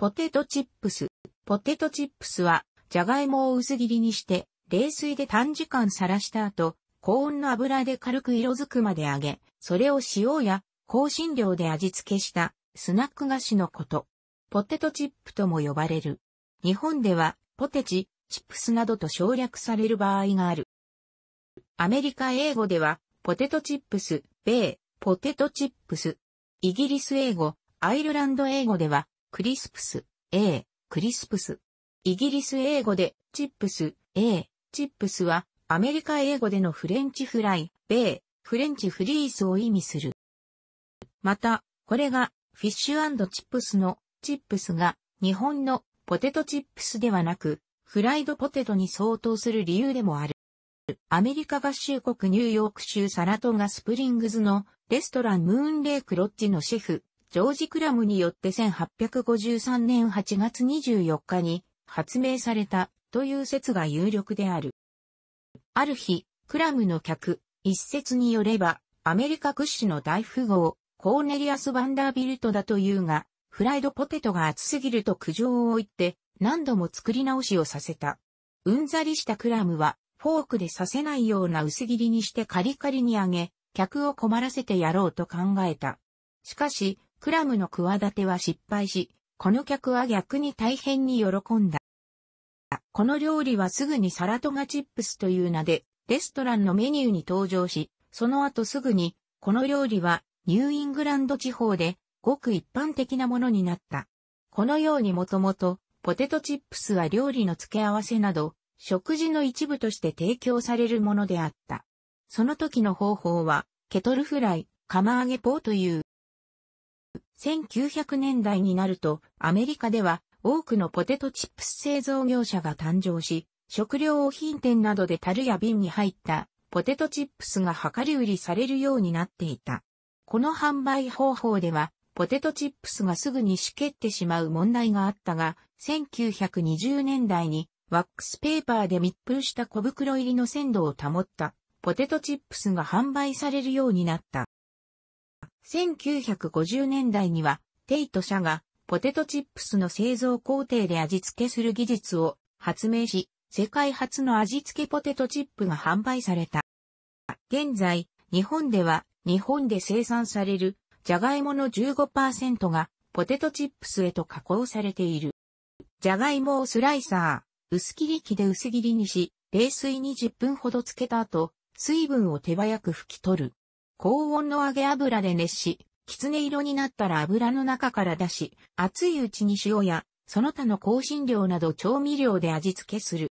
ポテトチップス。ポテトチップスは、じゃがいもを薄切りにして、冷水で短時間さらした後、高温の油で軽く色づくまで揚げ、それを塩や香辛料で味付けしたスナック菓子のこと。ポテトチップとも呼ばれる。日本では、ポテチ、チップスなどと省略される場合がある。アメリカ英語では、ポテトチップス、米、ポテトチップス。イギリス英語、アイルランド英語では、クリスプス、A、クリスプス。イギリス英語で、チップス、A、チップスは、アメリカ英語でのフレンチフライ、米、フレンチフリースを意味する。また、これが、フィッシュチップスの、チップスが、日本のポテトチップスではなく、フライドポテトに相当する理由でもある。アメリカ合衆国ニューヨーク州サラトガスプリングズのレストランムーンレイクロッジのシェフ、ジョージ・クラムによって1853年8月24日に発明されたという説が有力である。ある日、クラムの客、一説によれば、アメリカ屈指の大富豪、コーネリアス・バンダービルトだというが、フライドポテトが熱すぎると苦情を言って、何度も作り直しをさせた。うんざりしたクラムは、フォークでさせないような薄切りにしてカリカリに揚げ、客を困らせてやろうと考えた。しかし、クラムの企ては失敗し、この客は逆に大変に喜んだ。この料理はすぐにサラトガチップスという名で、レストランのメニューに登場し、その後すぐに、この料理はニューイングランド地方でごく一般的なものになった。このようにもともと、ポテトチップスは料理の付け合わせなど、食事の一部として提供されるものであった。その時の方法は、ケトルフライ、釜揚げポーという1900年代になると、アメリカでは多くのポテトチップス製造業者が誕生し、食料品品店などで樽や瓶に入ったポテトチップスが量り売りされるようになっていた。この販売方法では、ポテトチップスがすぐにしけってしまう問題があったが、1920年代にワックスペーパーで密封した小袋入りの鮮度を保ったポテトチップスが販売されるようになった。1950年代には、テイト社がポテトチップスの製造工程で味付けする技術を発明し、世界初の味付けポテトチップが販売された。現在、日本では日本で生産されるジャガイモの15%がポテトチップスへと加工されている。ジャガイモをスライサー、薄切り器で薄切りにし、冷水1 0分ほど漬けた後、水分を手早く拭き取る。高温の揚げ油で熱し、きつね色になったら油の中から出し、熱いうちに塩や、その他の香辛料など調味料で味付けする。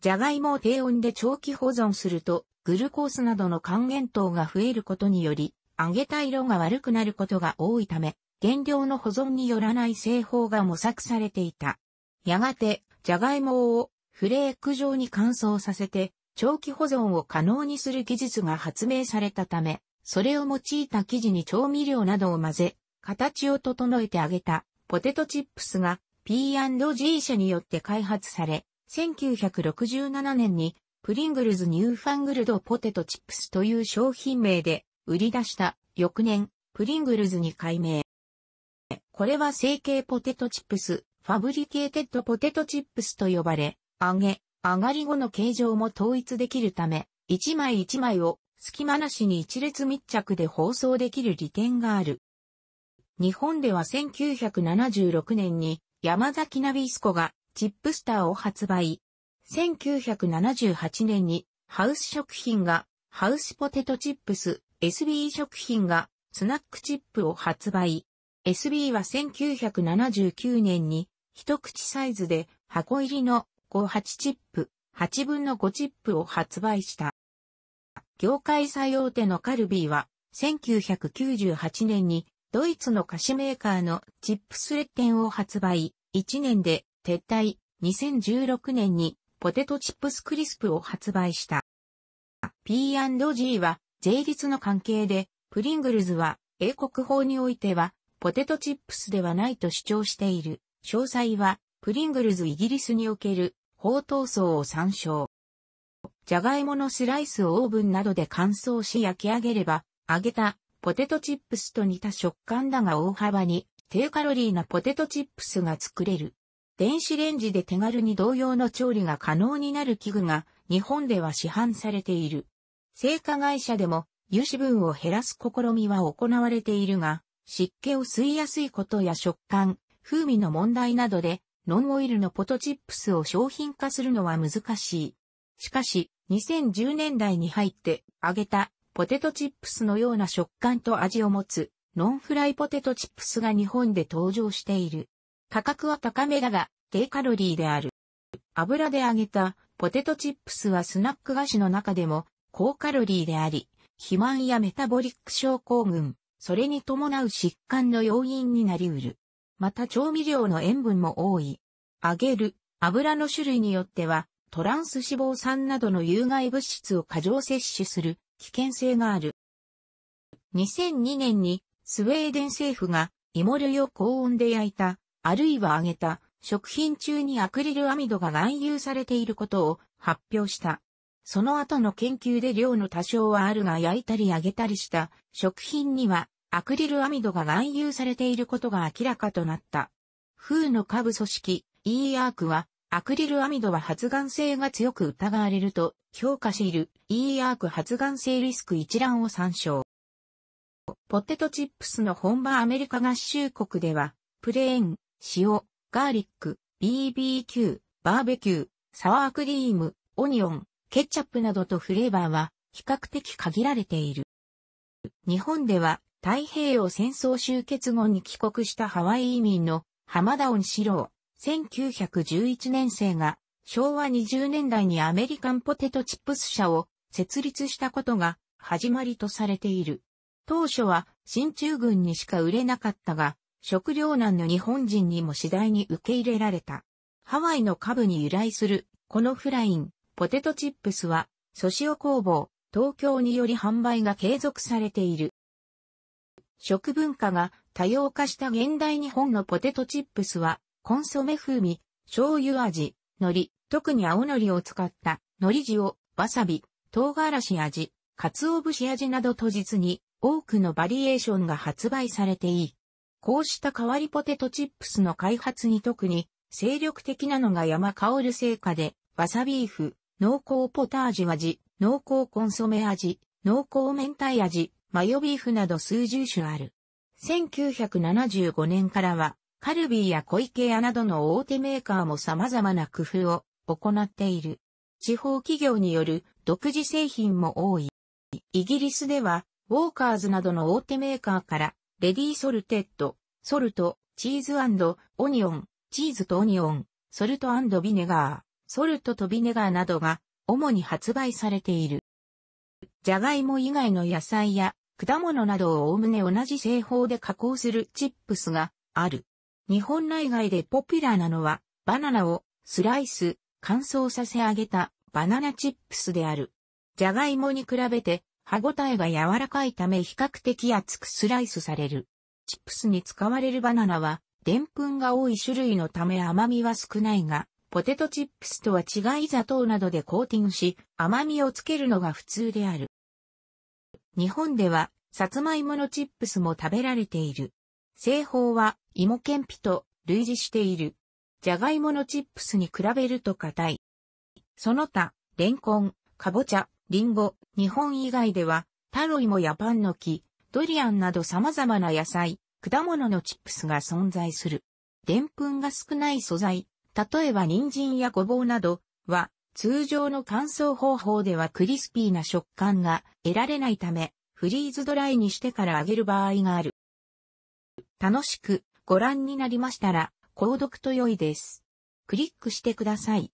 じゃがいもを低温で長期保存すると、グルコースなどの還元糖が増えることにより、揚げた色が悪くなることが多いため、原料の保存によらない製法が模索されていた。やがて、じゃがいもをフレーク状に乾燥させて、長期保存を可能にする技術が発明されたため、それを用いた生地に調味料などを混ぜ、形を整えて揚げたポテトチップスが P&G 社によって開発され、1967年にプリングルズニューファングルドポテトチップスという商品名で売り出した翌年、プリングルズに改名。これは成形ポテトチップス、ファブリケーテッドポテトチップスと呼ばれ、揚げ、上がり後の形状も統一できるため、一枚一枚を隙間なしに一列密着で放送できる利点がある。日本では1976年に山崎ナビスコがチップスターを発売。1978年にハウス食品がハウスポテトチップス、SB 食品がスナックチップを発売。SB は1979年に一口サイズで箱入りの58チップ、8分の5チップを発売した。業界最大手のカルビーは、1998年にドイツの菓子メーカーのチップスレッテンを発売、1年で撤退、2016年にポテトチップスクリスプを発売した。P&G は税率の関係で、プリングルズは英国法においてはポテトチップスではないと主張している。詳細はプリングルズイギリスにおける、ほうとう層を参照。じゃがいものスライスをオーブンなどで乾燥し焼き上げれば、揚げたポテトチップスと似た食感だが大幅に低カロリーなポテトチップスが作れる。電子レンジで手軽に同様の調理が可能になる器具が日本では市販されている。製菓会社でも油脂分を減らす試みは行われているが、湿気を吸いやすいことや食感、風味の問題などでノンオイルのポトチップスを商品化するのは難しい。しかし、2010年代に入って揚げたポテトチップスのような食感と味を持つノンフライポテトチップスが日本で登場している。価格は高めだが低カロリーである。油で揚げたポテトチップスはスナック菓子の中でも高カロリーであり、肥満やメタボリック症候群、それに伴う疾患の要因になりうる。また調味料の塩分も多い。揚げる、油の種類によっては、トランス脂肪酸などの有害物質を過剰摂取する危険性がある。2002年にスウェーデン政府が芋類を高温で焼いた、あるいは揚げた食品中にアクリルアミドが含有されていることを発表した。その後の研究で量の多少はあるが焼いたり揚げたりした食品にはアクリルアミドが含有されていることが明らかとなった。風の下部組織 E アークは、アクリルアミドは発がん性が強く疑われると評価している E アーク発がん性リスク一覧を参照。ポテトチップスの本場アメリカ合衆国では、プレーン、塩、ガーリック、BBQ、バーベキュー、サワークリーム、オニオン、ケチャップなどとフレーバーは比較的限られている。日本では太平洋戦争終結後に帰国したハワイ移民の浜田恩四郎、1911年生が昭和20年代にアメリカンポテトチップス社を設立したことが始まりとされている。当初は新中軍にしか売れなかったが、食糧難の日本人にも次第に受け入れられた。ハワイの下部に由来する、このフライン、ポテトチップスは、ソシオ工房、東京により販売が継続されている。食文化が多様化した現代日本のポテトチップスは、コンソメ風味、醤油味、海苔、特に青海苔を使った海苔塩、わさび、唐辛子味、鰹節味などと実に多くのバリエーションが発売されていい。こうした代わりポテトチップスの開発に特に精力的なのが山香る成果で、わさビーフ、濃厚ポタージュ味、濃厚コンソメ味、濃厚明太味、マヨビーフなど数十種ある。1975年からは、カルビーや小池屋などの大手メーカーも様々な工夫を行っている。地方企業による独自製品も多い。イギリスでは、ウォーカーズなどの大手メーカーから、レディーソルテッド、ソルト、チーズオニオン、チーズとオニオン、ソルトビネガー、ソルトとビネガーなどが主に発売されている。ジャガイモ以外の野菜や果物などをおおむね同じ製法で加工するチップスがある。日本内外でポピュラーなのは、バナナをスライス、乾燥させ揚げたバナナチップスである。じゃがいもに比べて歯ごたえが柔らかいため比較的厚くスライスされる。チップスに使われるバナナは、でんぷんが多い種類のため甘みは少ないが、ポテトチップスとは違い砂糖などでコーティングし、甘みをつけるのが普通である。日本では、さつまいものチップスも食べられている。製法は、芋けんぴと類似している。じゃがいものチップスに比べると硬い。その他、レンコン、かぼちゃ、りんご、日本以外では、タロイモやパンの木、ドリアンなど様々な野菜、果物のチップスが存在する。でんぷんが少ない素材、例えば人参やごぼうなどは通常の乾燥方法ではクリスピーな食感が得られないため、フリーズドライにしてから揚げる場合がある。楽しくご覧になりましたら、購読と良いです。クリックしてください。